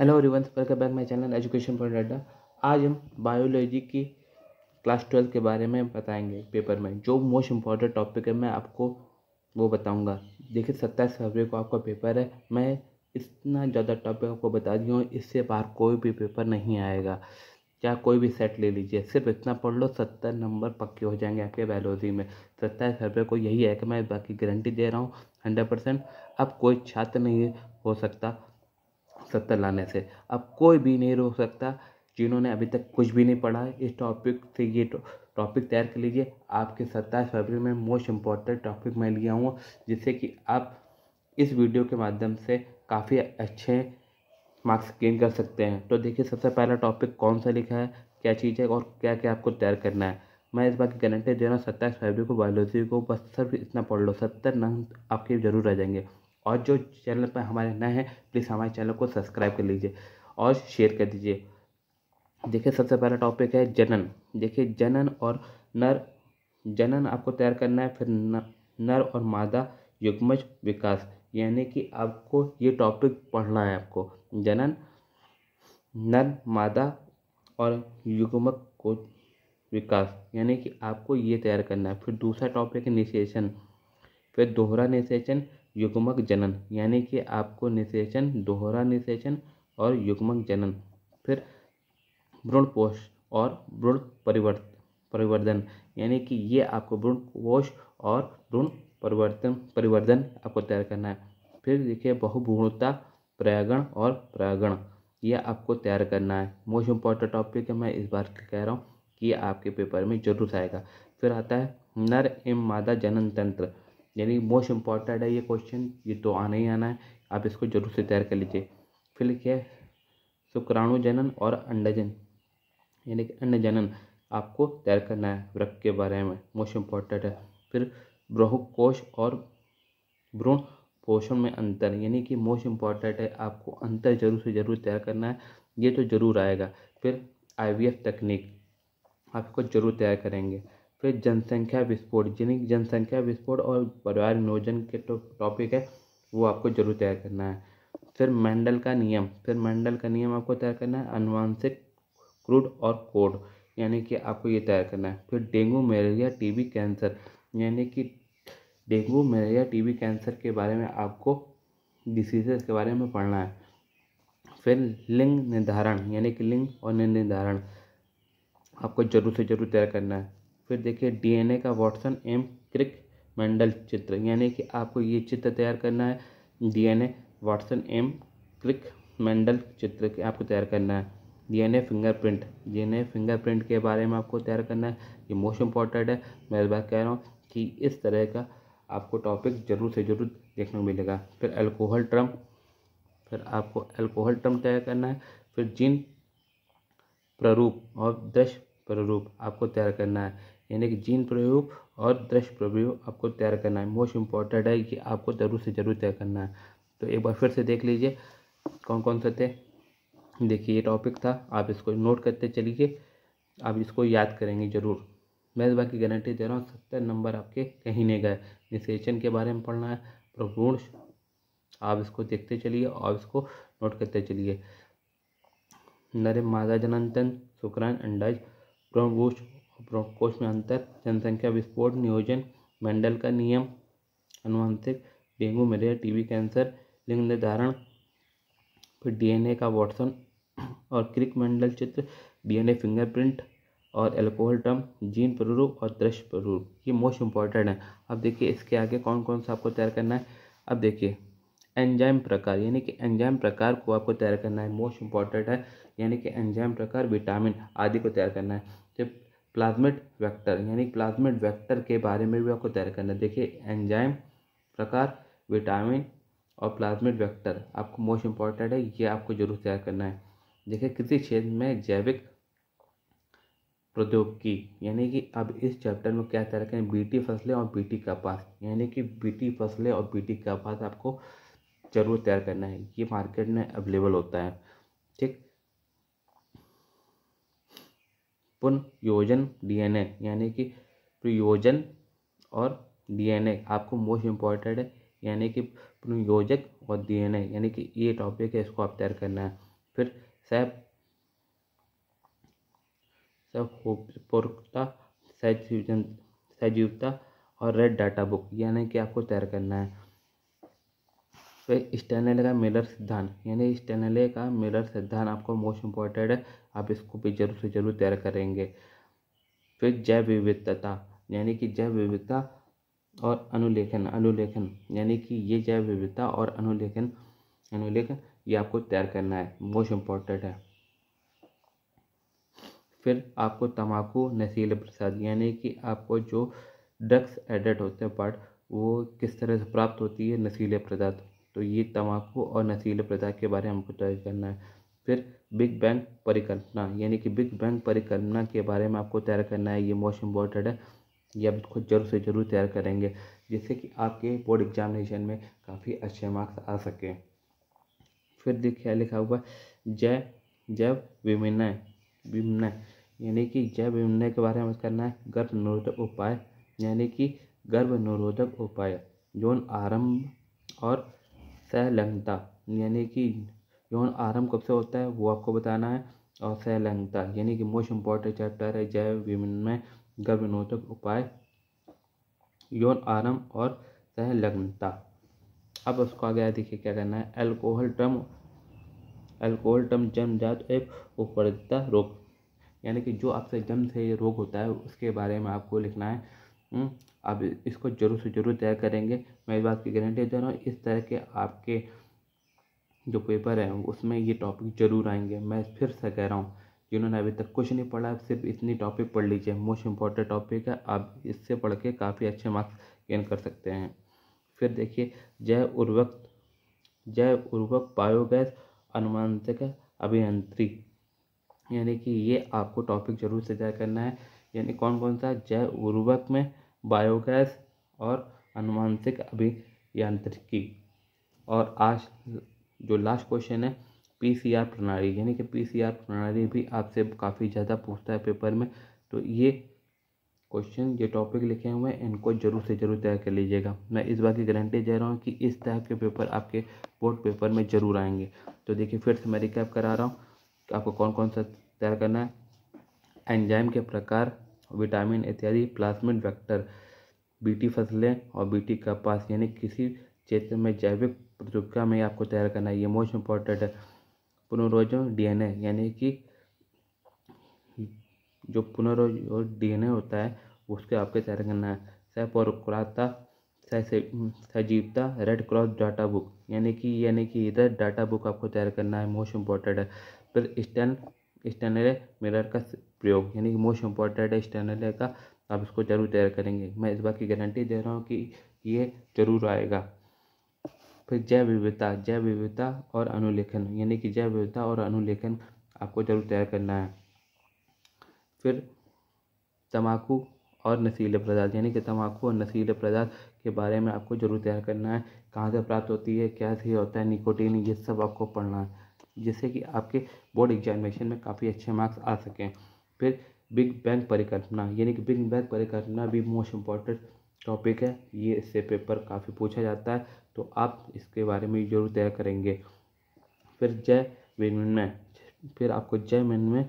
hello रिवंस welcome back my channel education for data आज हम बायोलॉजी की क्लास ट्वेल्थ के बारे में बताएंगे पेपर में जो मोस्ट इम्पॉर्टेंट टॉपिक है मैं आपको वो बताऊंगा देखिए सत्ताईस फरवरी को आपका पेपर है मैं इतना ज़्यादा टॉपिक आपको बता दी हूँ इससे बाहर कोई भी पेपर नहीं आएगा या कोई भी सेट ले लीजिए सिर्फ इतना पढ़ लो सत्तर नंबर पक्के हो जाएंगे आपके बायोलॉजी में सत्ताईस फरवरी को यही है कि मैं बाकी गारंटी दे रहा हूँ हंड्रेड परसेंट अब कोई छात्र नहीं हो सकता सत्तर लाने से अब कोई भी नहीं रोक सकता जिन्होंने अभी तक कुछ भी नहीं पढ़ा है इस टॉपिक से ये टॉपिक तैयार कर लीजिए आपके सत्ताईस फरवरी में मोस्ट इम्पॉर्टेंट टॉपिक मैं लिया हूँ जिससे कि आप इस वीडियो के माध्यम से काफ़ी अच्छे मार्क्स गेन कर सकते हैं तो देखिए सबसे पहला टॉपिक कौन सा लिखा है क्या चीज़ है और क्या क्या आपको तैयार करना है मैं इस बात की गारंटी दे रहा हूँ सत्ताईस फरवरी को बायोलॉजी को बस सिर्फ इतना पढ़ लो सत्तर नंबर आपके ज़रूर रह जाएंगे और जो चैनल पर हमारे नए हैं प्लीज़ हमारे चैनल को सब्सक्राइब कर लीजिए और शेयर कर दीजिए देखिए सबसे पहला टॉपिक है जनन देखिए जनन और नर जनन आपको तैयार करना है फिर नर और मादा युग्मज विकास यानी कि आपको ये टॉपिक पढ़ना है आपको जनन नर मादा और युग्मक को विकास यानी कि आपको ये तैयार करना है फिर दूसरा टॉपिक है निषेचन फिर दोहरा निषेचन युग्मक जनन यानी कि आपको निषेचन दोहरा निषेचन और युग्मक जनन फिर भ्रूण पोष और भ्रूण परिवर्त परिवर्धन यानी कि ये आपको भ्रूण पोष और भ्रूण परिवर्तन परिवर्धन आपको तैयार करना है फिर देखिए बहुभूणता प्रयागण और प्रयागण यह आपको तैयार करना है मोस्ट इम्पॉर्टेंट टॉपिक है मैं इस बार कह रहा हूँ कि आपके पेपर में जरूर आएगा फिर आता है नर एवं मादा जनन तंत्र यानी मोस्ट इम्पॉर्टेंट है ये क्वेश्चन ये तो आना ही आना है आप इसको जरूर से तैयार कर लीजिए फिर लिखिए शुक्राणुजनन और अंडजन यानी कि अंडजनन आपको तैयार करना है वृक्क के बारे में मोस्ट इम्पॉर्टेंट है फिर ब्रोहकोश और भ्रूण पोषण में अंतर यानी कि मोस्ट इम्पॉर्टेंट है आपको अंतर जरूर से जरूर तैयार करना है ये तो जरूर आएगा फिर एफ तकनीक आपको जरूर तैयार करेंगे फिर जनसंख्या विस्फोट जिन्हें जनसंख्या विस्फोट और परिवार नियोजन के टॉपिक है वो आपको जरूर तैयार करना है फिर मंडल का नियम फिर मंडल का नियम आपको तैयार करना है अनुवांशिक क्रूड और कोड यानी कि आपको ये तैयार करना है फिर डेंगू मलेरिया टीबी कैंसर यानी कि डेंगू मलेरिया टीबी कैंसर के बारे में आपको डिसीजेस के बारे में पढ़ना है फिर लिंग निर्धारण यानी कि लिंग और निर्धारण आपको जरूर से जरूर तैयार करना है फिर देखिए डीएनए का वॉटसन एम क्रिक मंडल चित्र यानी कि आपको ये चित्र तैयार करना है डीएनए वॉटसन एम क्रिक मंडल चित्र के आपको तैयार करना है डीएनए फिंगरप्रिंट डीएनए फिंगरप्रिंट के बारे में आपको तैयार करना है ये मोस्ट इंपॉर्टेंट है मैं इस बार कह रहा हूँ कि इस तरह का आपको टॉपिक ज़रूर से ज़रूर देखने को मिलेगा फिर अल्कोहल ट्रम फिर आपको अल्कोहल ट्रम तैयार करना है फिर जिन प्ररूप और दृश्य प्रारूप आपको तैयार करना है यानी कि जीन प्रयोग और दृश्य प्रयोग आपको तैयार करना है मोस्ट इम्पॉर्टेंट है कि आपको ज़रूर से ज़रूर तैयार करना है तो एक बार फिर से देख लीजिए कौन कौन से थे देखिए ये टॉपिक था आप इसको नोट करते चलिए आप इसको याद करेंगे ज़रूर मैं बाकी गारंटी दे रहा हूँ सत्तर नंबर आपके कहीं नहीं गए निषेचन के बारे में पढ़ना है प्रगुण आप इसको देखते चलिए और इसको नोट करते चलिए नरे मादा जनंतन शुक्रान अंडाज प्रमुष प्रकोष्ठ में अंतर जनसंख्या विस्फोट नियोजन मंडल का नियम अनुवांशिक डेंगू मलेरिया टीबी कैंसर लिंग निर्धारण फिर डीएनए का वॉटसन और क्रिक मंडल चित्र डीएनए फिंगरप्रिंट और एल्कोहल टर्म जीन प्ररूप और दृश्य प्ररूप ये मोस्ट इंपॉर्टेंट है अब देखिए इसके आगे कौन कौन सा आपको तैयार करना है अब देखिए एंजाइम प्रकार यानी कि एंजाइम प्रकार को आपको तैयार करना है मोस्ट इंपॉर्टेंट है यानी कि एंजाइम प्रकार विटामिन आदि को तैयार करना है जब प्लाज्मेट वेक्टर यानी प्लाज्मेट वेक्टर के बारे में भी आपको तैयार करना है देखिए एंजाइम प्रकार विटामिन और प्लाज्मेट वेक्टर आपको मोस्ट इंपॉर्टेंट है ये आपको जरूर तैयार करना है देखिए किसी क्षेत्र में जैविक प्रौद्योगिकी यानी कि अब इस चैप्टर में क्या तैयार करें बीटी फसलें और बीटी कपास यानी कि बीटी फसलें और बीटी कपास आपको ज़रूर तैयार करना है ये मार्केट में अवेलेबल होता है ठीक पुनयोजन डीएनए यानी कि प्रयोजन और डीएनए आपको मोस्ट इम्पॉर्टेंट है यानी कि पुनयोजक और डीएनए यानी कि ये टॉपिक है इसको आप तैयार करना है फिर सह सहोपुरता सजीवन और रेड डाटा बुक यानी कि आपको तैयार करना है फिर स्टेनले का मिलर सिद्धांत यानी स्टेनले का मिलर सिद्धांत आपको मोस्ट इम्पॉर्टेंट है आप इसको भी जरूर से जरूर तैयार करेंगे फिर जैव विविधता यानी कि जैव विविधता और अनुलेखन अनुलेखन यानी कि ये जैव विविधता और अनुलेखन अनुलेखन ये आपको तैयार करना है मोस्ट इम्पॉर्टेंट है फिर आपको तम्बाकू नशीले प्रसाद यानी कि आपको जो ड्रग्स एडिक्ट होते हैं पार्ट वो किस तरह से प्राप्त होती है नशीले पदार्थ तो ये तम्बाकू और नशीले पदार्थ के बारे में हमको तय करना है फिर बिग बैंग परिकल्पना यानी कि बिग बैंग परिकल्पना के बारे में आपको तैयार करना है ये मोस्ट इम्पॉर्टेंट है ये आप खुद जरूर से जरूर तैयार करेंगे जिससे कि आपके बोर्ड एग्जामिनेशन में काफ़ी अच्छे मार्क्स आ सकें फिर देखिए लिखा हुआ जय जैव विमिनय विमनय यानी कि जय विमिनय के बारे में करना है गर्भ निरोधक उपाय यानी कि गर्भ निरोधक उपाय जोन आरंभ और सहलग्नता यानी कि यौन आरंभ कब से होता है वो आपको बताना है और सहलंगता यानी कि मोस्ट इम्पॉर्टेंट चैप्टर है जैव विमिन में गर्भ उपाय यौन आरंभ और सहलग्नता अब उसको आगे देखिए क्या करना है एल्कोहल टर्म एल्कोहल टर्म जन्मजात एक उपरता रोग यानी कि जो आपसे जन्म से ये रोग होता है उसके बारे में आपको लिखना है आप हम्म, इसको जरूर से जरूर तैयार करेंगे मैं इस बात की गारंटी दे रहा हूँ इस तरह के आपके जो पेपर है उसमें ये टॉपिक जरूर आएंगे मैं फिर से कह रहा हूँ जिन्होंने अभी तक कुछ नहीं पढ़ा सिर्फ इतनी टॉपिक पढ़ लीजिए मोस्ट इम्पॉर्टेंट टॉपिक है आप इससे पढ़ के काफ़ी अच्छे मार्क्स गेन कर सकते हैं फिर देखिए जय उर्वक जय उर्वक बायोगैस अनुमानक अभियंत्री यानी कि ये आपको टॉपिक जरूर से तय करना है यानी कौन कौन सा जय उर्वक में बायोगैस और अनुमानसिक अभियांत्रिकी और आज जो लास्ट क्वेश्चन है पीसीआर प्रणाली यानी कि पीसीआर प्रणाली भी आपसे काफ़ी ज़्यादा पूछता है पेपर में तो ये क्वेश्चन ये टॉपिक लिखे हुए हैं इनको जरूर से जरूर तैयार कर लीजिएगा मैं इस बात की गारंटी दे रहा हूँ कि इस टाइप के पेपर आपके बोर्ड पेपर में ज़रूर आएंगे तो देखिए फिर से मैं रिकैप करा रहा हूँ आपको कौन कौन सा तैयार करना है एंजाइम के प्रकार विटामिन इत्यादि प्लाज्मिड वेक्टर बीटी फसलें और बीटी कपास यानी किसी क्षेत्र में जैविक प्रतियोगिता में आपको तैयार करना है ये मोस्ट इम्पॉर्टेंट है पुनर्वजन डीएनए यानी कि जो पुनर्वजन डीएनए होता है उसके आपके तैयार करना है सह सैपोरकुराता सजीवता रेड क्रॉस डाटा बुक यानी कि यानी कि इधर डाटा बुक आपको तैयार करना है मोस्ट इम्पॉर्टेंट है फिर स्टैंड स्टैंड मिरर का प्रयोग यानी कि मोस्ट इम्पॉर्टेंट है स्टैंड का आप इसको जरूर तैयार करेंगे मैं इस बात की गारंटी दे रहा हूँ कि ये जरूर आएगा फिर जैव विविधता जैव विविधता और अनुलेखन यानी कि जैव विविधता और अनुलेखन आपको जरूर तैयार करना है फिर तम्बाकू और नशीले पदार्थ यानी कि तम्बाकू और नशीले पदार्थ के बारे में आपको जरूर तैयार करना है कहाँ से प्राप्त होती है क्या से होता है निकोटीन ये सब आपको पढ़ना है जिससे कि आपके बोर्ड एग्जामिनेशन में काफ़ी अच्छे मार्क्स आ सकें फिर बिग बैंग परिकल्पना यानी कि बिग बैंग परिकल्पना भी मोस्ट इम्पॉर्टेंट टॉपिक है ये इससे पेपर काफ़ी पूछा जाता है तो आप इसके बारे में जरूर तय करेंगे फिर जय विनिमय फिर आपको जय गर्भ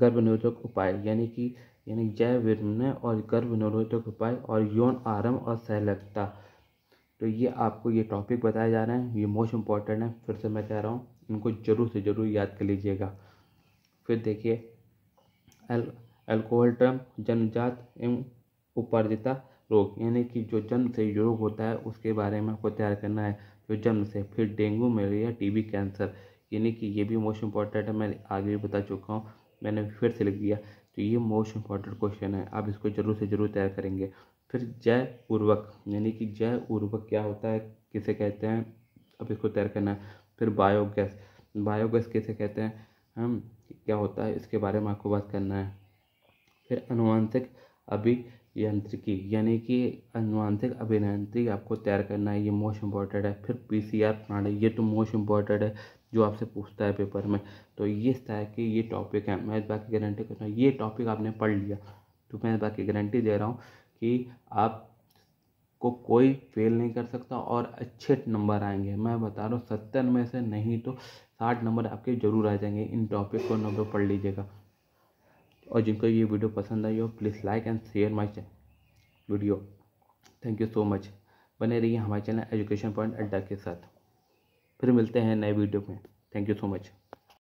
गर्भनिरोधक उपाय यानी कि यानी जय विनमय और गर्भनिरोधक उपाय और यौन आरम और सहलगता तो ये आपको ये टॉपिक बताया जा रहे हैं ये मोस्ट इम्पॉर्टेंट है फिर से मैं कह रहा हूँ इनको ज़रूर से ज़रूर याद कर लीजिएगा फिर देखिए एल एल्कोहल ट्रम जन्मजात एवं उपार्जिता रोग यानी कि जो जन्म से रोग होता है उसके बारे में आपको तैयार करना है जो जन्म से फिर डेंगू मलेरिया टीबी कैंसर यानी कि ये भी मोस्ट इंपॉर्टेंट है मैं आगे भी बता चुका हूँ मैंने फिर से लिख दिया तो ये मोस्ट इंपॉर्टेंट क्वेश्चन है आप इसको जरूर से जरूर तैयार करेंगे फिर जय उर्वक यानी कि जय उर्वक क्या होता है किसे कहते हैं अब इसको तैयार करना है फिर बायोगैस बायोगैस किसे कहते हैं हम क्या होता है इसके बारे में आपको बात करना है फिर अनुवांशिक अभी यांत्रिकी यानी कि अनुवांशिक अभियांत्रिकी आपको तैयार करना है ये मोस्ट इम्पॉर्टेंट है फिर पी आर प्रणाली ये तो मोस्ट इम्पॉर्टेंट है जो आपसे पूछता है पेपर में तो ये तरह के ये टॉपिक है मैं इस बात की गारंटी करता हूँ ये टॉपिक आपने पढ़ लिया तो मैं इस बात की गारंटी दे रहा हूँ कि आप को कोई फेल नहीं कर सकता और अच्छे नंबर आएंगे मैं बता रहा हूँ सत्तर में से नहीं तो साठ नंबर आपके जरूर आ जाएंगे इन टॉपिक को नंबर पढ़ लीजिएगा और जिनको ये वीडियो पसंद आई हो please like and share my video thank you so much बने रहिए हमारे चैनल एजुकेशन पॉइंट अड्डा के साथ फिर मिलते हैं नए वीडियो में थैंक यू सो मच